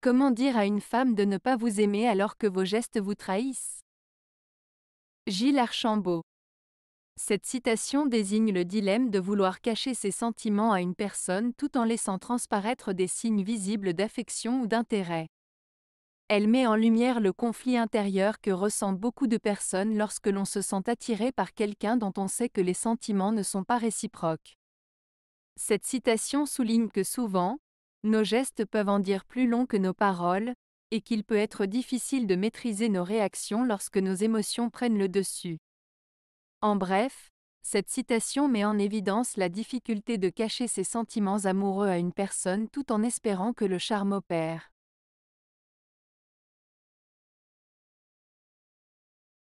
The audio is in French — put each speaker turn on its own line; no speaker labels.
Comment dire à une femme de ne pas vous aimer alors que vos gestes vous trahissent Gilles Archambault. Cette citation désigne le dilemme de vouloir cacher ses sentiments à une personne tout en laissant transparaître des signes visibles d'affection ou d'intérêt. Elle met en lumière le conflit intérieur que ressent beaucoup de personnes lorsque l'on se sent attiré par quelqu'un dont on sait que les sentiments ne sont pas réciproques. Cette citation souligne que souvent, nos gestes peuvent en dire plus long que nos paroles, et qu'il peut être difficile de maîtriser nos réactions lorsque nos émotions prennent le dessus. En bref, cette citation met en évidence la difficulté de cacher ses sentiments amoureux à une personne tout en espérant que le charme
opère.